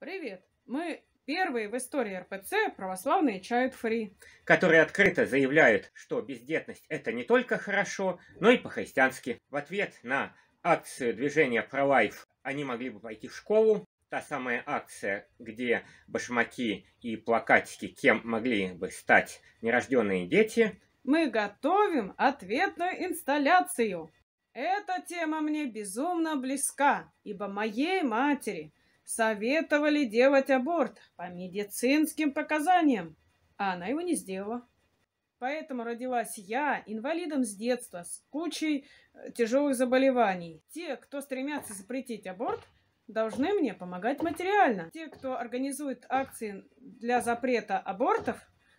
Привет! Мы первые в истории РПЦ православные Child фри, Которые открыто заявляют, что бездетность это не только хорошо, но и по-христиански. В ответ на акцию движения ProLife они могли бы пойти в школу. Та самая акция, где башмаки и плакатики, кем могли бы стать нерожденные дети. Мы готовим ответную инсталляцию. Эта тема мне безумно близка, ибо моей матери советовали делать аборт по медицинским показаниям, а она его не сделала. Поэтому родилась я, инвалидом с детства, с кучей э, тяжелых заболеваний. Те, кто стремятся запретить аборт, должны мне помогать материально. Те, кто организует акции для запрета абортов,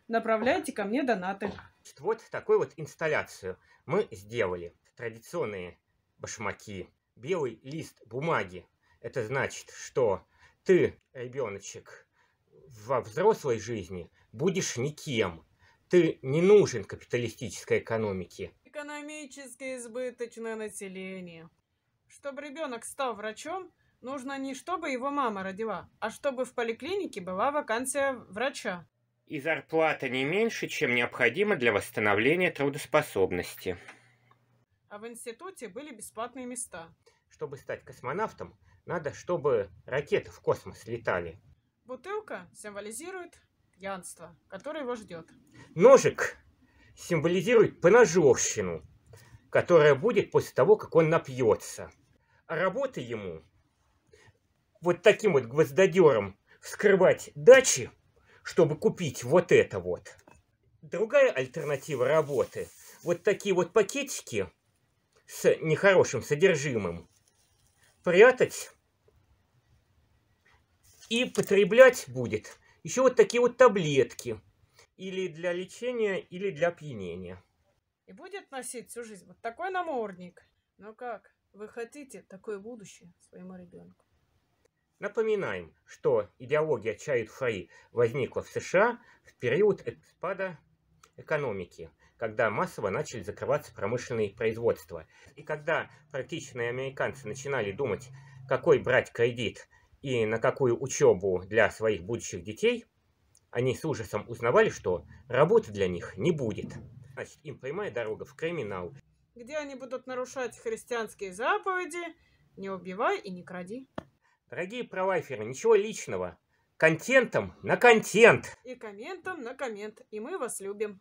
направляйте ко мне донаты. Вот такую вот инсталляцию мы сделали. Традиционные башмаки, белый лист бумаги это значит, что ты, ребеночек, во взрослой жизни будешь никем. Ты не нужен капиталистической экономике. Экономически избыточное население. Чтобы ребенок стал врачом, нужно не чтобы его мама родила, а чтобы в поликлинике была вакансия врача. И зарплата не меньше, чем необходима для восстановления трудоспособности. А в институте были бесплатные места чтобы стать космонавтом, надо, чтобы ракеты в космос летали. Бутылка символизирует янство, которое его ждет. Ножик символизирует поножовщину, которая будет после того, как он напьется. А работа ему вот таким вот гвоздодером вскрывать дачи, чтобы купить вот это вот. Другая альтернатива работы – вот такие вот пакетики с нехорошим содержимым, прятать и потреблять будет еще вот такие вот таблетки. Или для лечения, или для опьянения. И будет носить всю жизнь вот такой намордник. Но ну как? Вы хотите такое будущее своему ребенку? Напоминаем, что идеология чаю фаи возникла в США в период спада экономики, когда массово начали закрываться промышленные производства. И когда практичные американцы начинали думать, какой брать кредит и на какую учебу для своих будущих детей, они с ужасом узнавали, что работы для них не будет. Значит, им прямая дорога в криминал. Где они будут нарушать христианские заповеди «Не убивай и не кради». Дорогие пролайферы, ничего личного. Контентом на контент. И комментом на коммент. И мы вас любим.